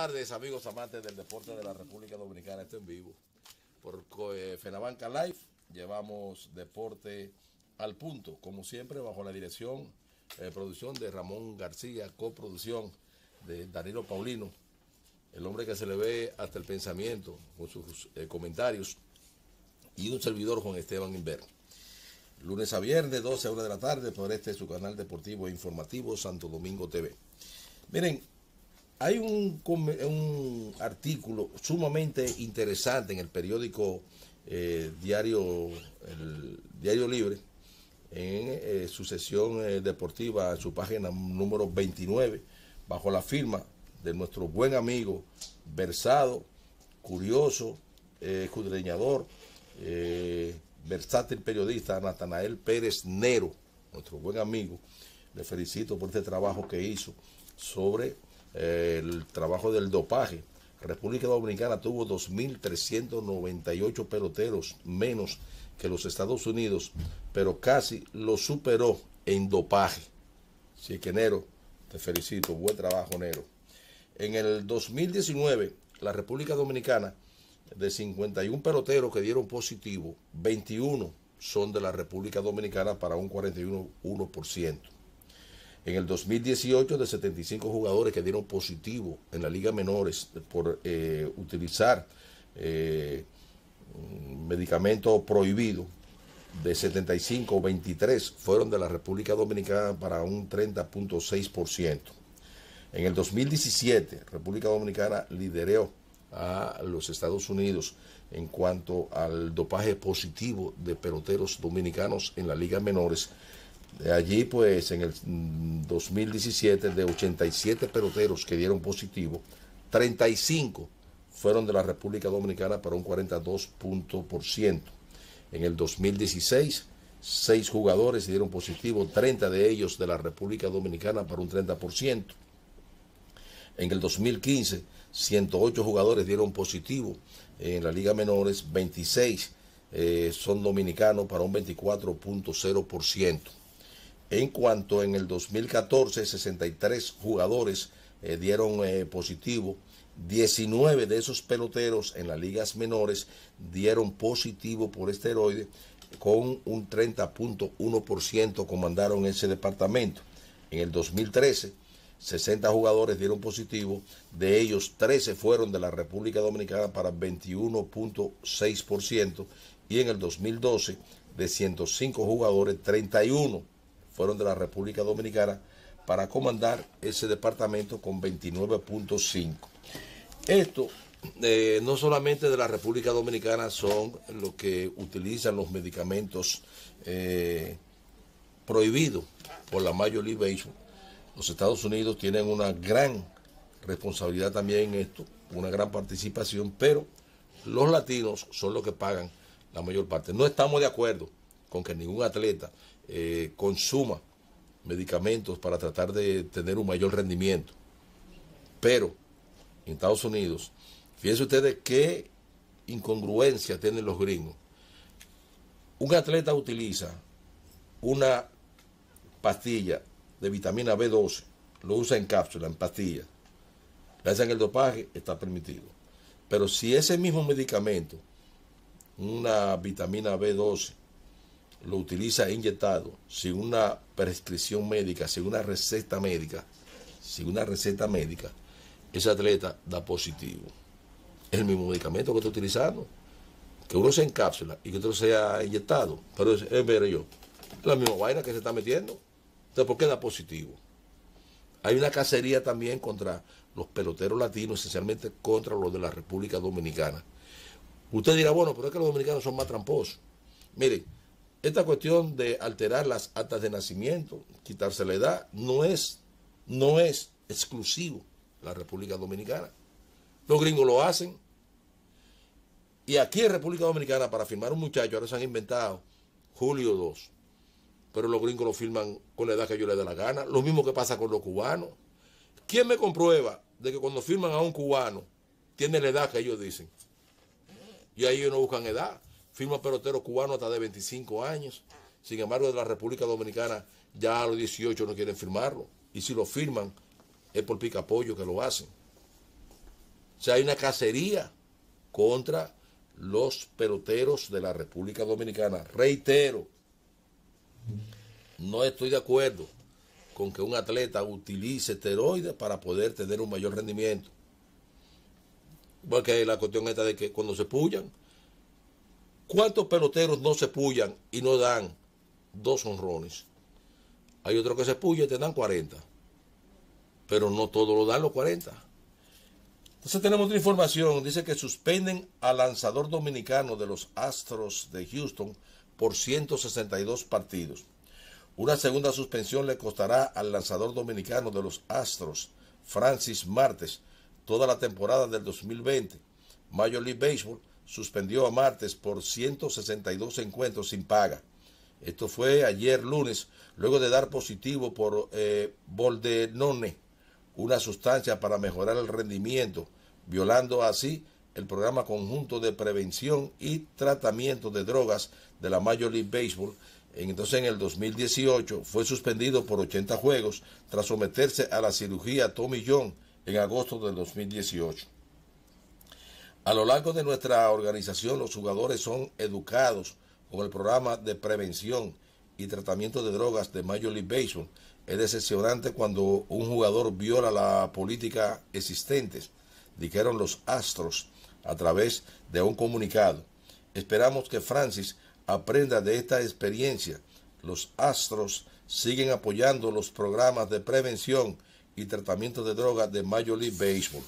Buenas tardes, amigos amantes del deporte de la República Dominicana. Esto en vivo por eh, Fenabanca Live. Llevamos deporte al punto, como siempre, bajo la dirección, De eh, producción de Ramón García, coproducción de Danilo Paulino, el hombre que se le ve hasta el pensamiento con sus eh, comentarios, y un servidor, Juan Esteban Inver. Lunes a viernes, 12 horas de la tarde, por este su canal deportivo e informativo, Santo Domingo TV. Miren, hay un, artículo sumamente interesante en el periódico eh, Diario, Diario Libre, en eh, su sesión eh, deportiva, en su página número 29, bajo la firma de nuestro buen amigo, versado, curioso, escudreñador, versátil periodista, Natanael Pérez Nero, nuestro buen amigo. Le felicito por este trabajo que hizo sobre el trabajo del dopaje. República Dominicana tuvo 2.398 peloteros menos que los Estados Unidos, pero casi lo superó en dopaje. Así que, Nero, te felicito. Buen trabajo, Nero. En el 2019, la República Dominicana, de 51 peloteros que dieron positivo, 21 son de la República Dominicana para un ciento en el 2018, de 75 jugadores que dieron positivo en la Liga Menores por eh, utilizar eh, medicamento prohibido, de 75, 23 fueron de la República Dominicana para un 30.6%. En el 2017, República Dominicana lideró a los Estados Unidos en cuanto al dopaje positivo de peloteros dominicanos en la Liga Menores Allí, pues, en el 2017, mm, de 87 peloteros que dieron positivo, 35 fueron de la República Dominicana para un 42%. En el 2016, 6 jugadores dieron positivo, 30 de ellos de la República Dominicana para un 30%. En el 2015, 108 jugadores dieron positivo. En la Liga Menores, 26 eh, son dominicanos para un 24.0% en cuanto en el 2014 63 jugadores eh, dieron eh, positivo, 19 de esos peloteros en las ligas menores dieron positivo por esteroide con un 30.1% comandaron ese departamento. En el 2013 60 jugadores dieron positivo, de ellos 13 fueron de la República Dominicana para 21.6% y en el 2012 de 105 jugadores 31 fueron de la República Dominicana para comandar ese departamento con 29.5. Esto eh, no solamente de la República Dominicana son los que utilizan los medicamentos eh, prohibidos por la Major League Los Estados Unidos tienen una gran responsabilidad también en esto, una gran participación, pero los latinos son los que pagan la mayor parte. No estamos de acuerdo con que ningún atleta eh, consuma medicamentos para tratar de tener un mayor rendimiento. Pero en Estados Unidos, fíjense ustedes qué incongruencia tienen los gringos. Un atleta utiliza una pastilla de vitamina B12, lo usa en cápsula, en pastilla, le hacen el dopaje, está permitido. Pero si ese mismo medicamento, una vitamina B12, lo utiliza inyectado, sin una prescripción médica, sin una receta médica, sin una receta médica, ese atleta da positivo. Es el mismo medicamento que está utilizando. Que uno se cápsula y que otro sea inyectado. Pero es, ver yo. la misma vaina que se está metiendo. Entonces, ¿por qué da positivo? Hay una cacería también contra los peloteros latinos, esencialmente contra los de la República Dominicana. Usted dirá, bueno, pero es que los dominicanos son más tramposos. Miren, esta cuestión de alterar las actas de nacimiento, quitarse la edad, no es, no es exclusivo la República Dominicana. Los gringos lo hacen. Y aquí en República Dominicana, para firmar un muchacho, ahora se han inventado Julio 2. Pero los gringos lo firman con la edad que yo le dé la gana. Lo mismo que pasa con los cubanos. ¿Quién me comprueba de que cuando firman a un cubano, tiene la edad que ellos dicen? Y ahí ellos no buscan edad firma pelotero cubano hasta de 25 años. Sin embargo, de la República Dominicana ya a los 18 no quieren firmarlo. Y si lo firman, es por picapollo que lo hacen. O sea, hay una cacería contra los peloteros de la República Dominicana. Reitero, no estoy de acuerdo con que un atleta utilice esteroides para poder tener un mayor rendimiento. Porque la cuestión está de que cuando se pullan, ¿Cuántos peloteros no se pullan y no dan dos honrones? Hay otro que se pullan y te dan 40. Pero no todos lo dan los 40. Entonces tenemos otra información. Dice que suspenden al lanzador dominicano de los Astros de Houston por 162 partidos. Una segunda suspensión le costará al lanzador dominicano de los Astros, Francis Martes, toda la temporada del 2020. Major League Baseball suspendió a martes por 162 encuentros sin paga. Esto fue ayer lunes, luego de dar positivo por eh, Boldenone, una sustancia para mejorar el rendimiento, violando así el programa conjunto de prevención y tratamiento de drogas de la Major League Baseball. Entonces en el 2018 fue suspendido por 80 juegos tras someterse a la cirugía Tommy John en agosto del 2018. A lo largo de nuestra organización, los jugadores son educados con el programa de prevención y tratamiento de drogas de Major League Baseball. Es decepcionante cuando un jugador viola la política existente, dijeron los Astros a través de un comunicado. Esperamos que Francis aprenda de esta experiencia. Los Astros siguen apoyando los programas de prevención y tratamiento de drogas de Major League Baseball.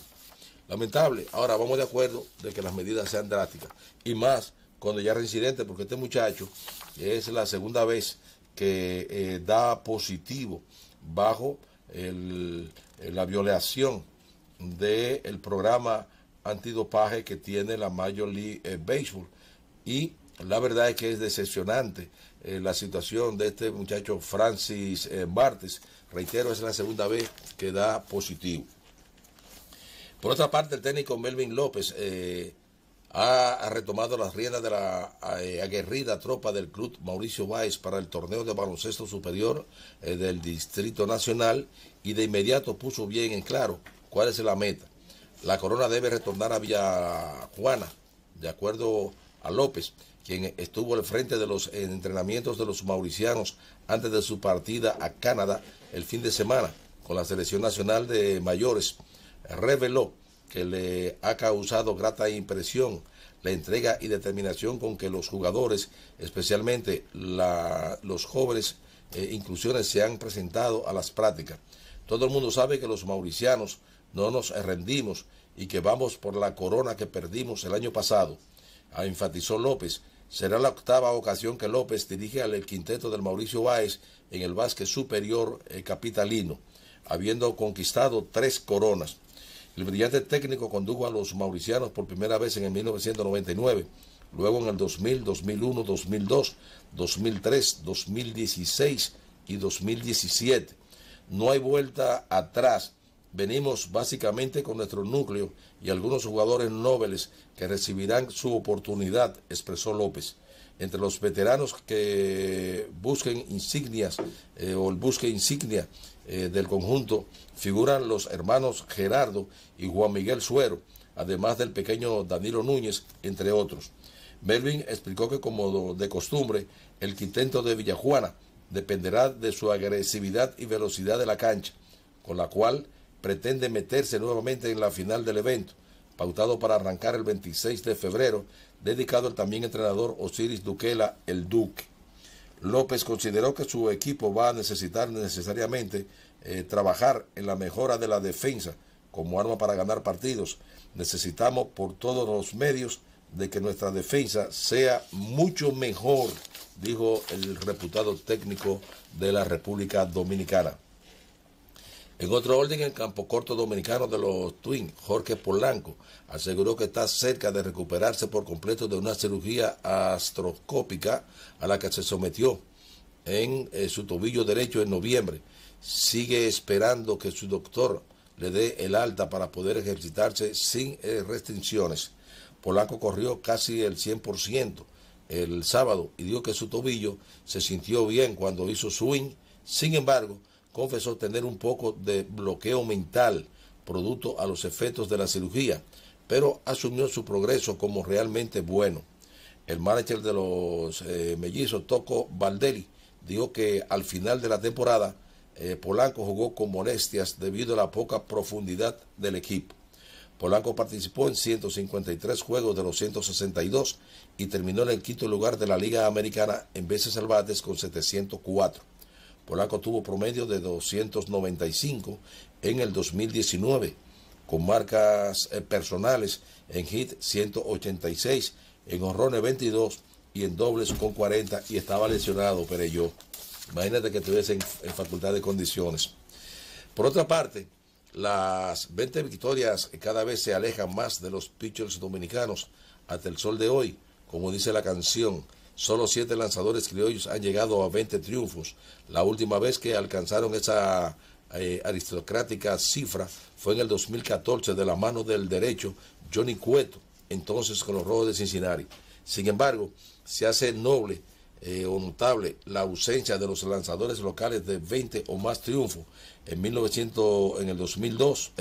Lamentable. Ahora vamos de acuerdo de que las medidas sean drásticas. Y más cuando ya reincidente, porque este muchacho es la segunda vez que eh, da positivo bajo eh, la violación del programa antidopaje que tiene la Major League eh, Baseball. Y la verdad es que es decepcionante la situación de este muchacho Francis bartes Martes. Reitero, es la segunda vez que da positivo. Por otra parte, el técnico Melvin López eh, ha retomado las riendas de la eh, aguerrida tropa del club Mauricio Báez para el torneo de baloncesto superior eh, del Distrito Nacional y de inmediato puso bien en claro cuál es la meta. La corona debe retornar a Villa Juana, de acuerdo a López, quien estuvo al frente de los entrenamientos de los mauricianos antes de su partida a Canadá el fin de semana con la selección nacional de mayores reveló que le ha causado grata impresión la entrega y determinación con que los jugadores, especialmente los jóvenes eh, inclusiones, se han presentado a las prácticas. Todo el mundo sabe que los mauricianos no nos rendimos y que vamos por la corona que perdimos el año pasado, enfatizó López. Será la octava ocasión que López dirige al quinteto del Mauricio Báez en el básquet superior eh, capitalino habiendo conquistado tres coronas. El brillante técnico condujo a los mauricianos por primera vez en el 1999, luego en el 2000, 2001, 2002, 2003, 2016 y 2017. No hay vuelta atrás. Venimos básicamente con nuestro núcleo y algunos jugadores nobles que recibirán su oportunidad, expresó López. Entre los veteranos que busquen insignias o eh, o busque insignia eh, del conjunto figuran los hermanos Gerardo y Juan Miguel Suero, además del pequeño Danilo Núñez, entre otros. Melvin explicó que como de costumbre, el quintento de Villajuana dependerá de su agresividad y velocidad de la cancha, con la cual pretende meterse nuevamente en la final del evento, pautado para arrancar el 26 de febrero, dedicado al también entrenador Osiris Duquela, el Duque. López consideró que su equipo va a necesitar necesariamente eh, trabajar en la mejora de la defensa como arma para ganar partidos. Necesitamos por todos los medios de que nuestra defensa sea mucho mejor, dijo el reputado técnico de la República Dominicana. En otro orden, el campo corto dominicano de los Twins, Jorge Polanco, aseguró que está cerca de recuperarse por completo de una cirugía astroscópica a la que se sometió en eh, su tobillo derecho en noviembre. Sigue esperando que su doctor le dé el alta para poder ejercitarse sin eh, restricciones. Polanco corrió casi el 100% el sábado y dijo que su tobillo se sintió bien cuando hizo swing. Sin embargo, confesó tener un poco de bloqueo mental, producto a los efectos de la cirugía, pero asumió su progreso como realmente bueno. El manager de los eh, mellizos, Toco Valdeli dijo que al final de la temporada, eh, Polanco jugó con molestias debido a la poca profundidad del equipo. Polanco participó en 153 juegos de los 162 y terminó en el quinto lugar de la Liga Americana en veces bates con 704. Polaco tuvo promedio de 295 en el 2019, con marcas eh, personales en hit 186, en HORRONE 22 y en dobles con 40 y estaba lesionado pero yo. Imagínate que estuviese en, en facultad de condiciones. Por otra parte, las 20 victorias cada vez se alejan más de los pitchers dominicanos hasta el sol de hoy, como dice la canción Solo siete lanzadores criollos han llegado a 20 triunfos. La última vez que alcanzaron esa eh, aristocrática cifra fue en el 2014 de la mano del derecho Johnny Cueto, entonces con los Rojos de Cincinnati. Sin embargo, se hace noble eh, o notable la ausencia de los lanzadores locales de 20 o más triunfos. En, 1900, en el 2002,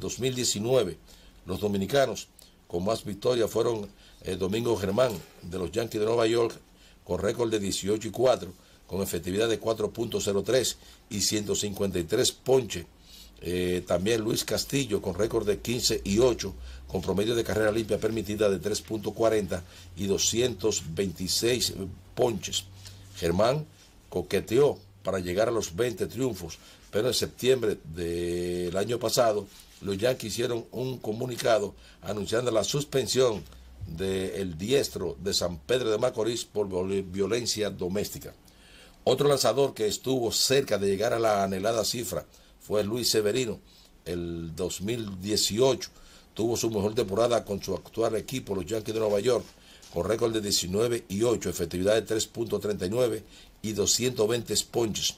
2019, eh, los dominicanos con más victorias fueron Domingo Germán de los Yankees de Nueva York con récord de 18 y 4, con efectividad de 4.03 y 153 ponches... Eh, también Luis Castillo con récord de 15 y 8, con promedio de carrera limpia permitida de 3.40 y 226 ponches. Germán coqueteó para llegar a los 20 triunfos, pero en septiembre del año pasado los Yankees hicieron un comunicado anunciando la suspensión del diestro de San Pedro de Macorís por violencia doméstica. Otro lanzador que estuvo cerca de llegar a la anhelada cifra fue Luis Severino. El 2018 tuvo su mejor temporada con su actual equipo, los Yankees de Nueva York, con récord de 19 y 8, efectividad de 3.39 y 220 sponges.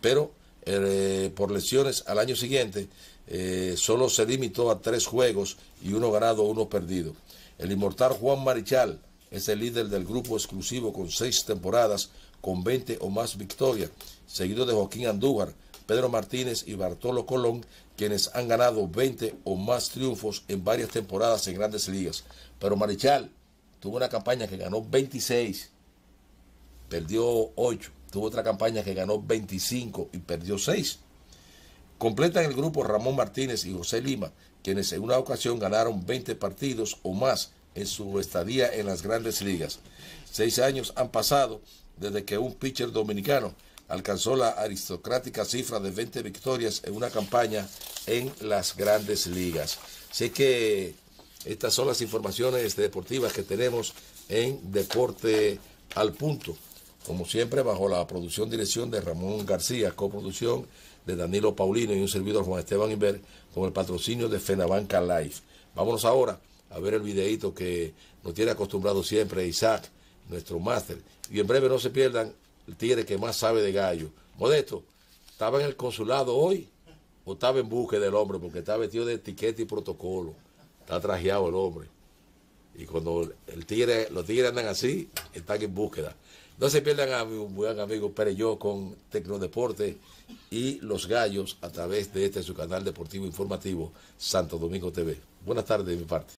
Pero eh, por lesiones al año siguiente eh, solo se limitó a tres juegos y uno ganado, uno perdido. El inmortal Juan Marichal es el líder del grupo exclusivo con seis temporadas, con 20 o más victorias, seguido de Joaquín Andújar, Pedro Martínez y Bartolo Colón, quienes han ganado 20 o más triunfos en varias temporadas en grandes ligas. Pero Marichal tuvo una campaña que ganó 26, perdió 8, tuvo otra campaña que ganó 25 y perdió 6. Completan el grupo Ramón Martínez y José Lima, quienes en una ocasión ganaron 20 partidos o más en su estadía en las grandes ligas. Seis años han pasado desde que un pitcher dominicano alcanzó la aristocrática cifra de 20 victorias en una campaña en las grandes ligas. Así que estas son las informaciones deportivas que tenemos en Deporte al Punto como siempre bajo la producción dirección de Ramón García, coproducción de Danilo Paulino y un servidor Juan Esteban Inver con el patrocinio de Fenabanca Life. Vámonos ahora a ver el videíto que nos tiene acostumbrado siempre Isaac, nuestro máster. Y en breve no se pierdan el tigre que más sabe de gallo. Modesto, estaba en el consulado hoy o estaba en búsqueda del hombre porque está vestido de etiqueta y protocolo. Está trajeado el hombre. Y cuando el tigre, los tigres andan así, están en búsqueda. No se pierdan a mi buen amigo Pérez Yo con Tecnodeporte y Los Gallos a través de este su canal deportivo informativo Santo Domingo TV. Buenas tardes de mi parte.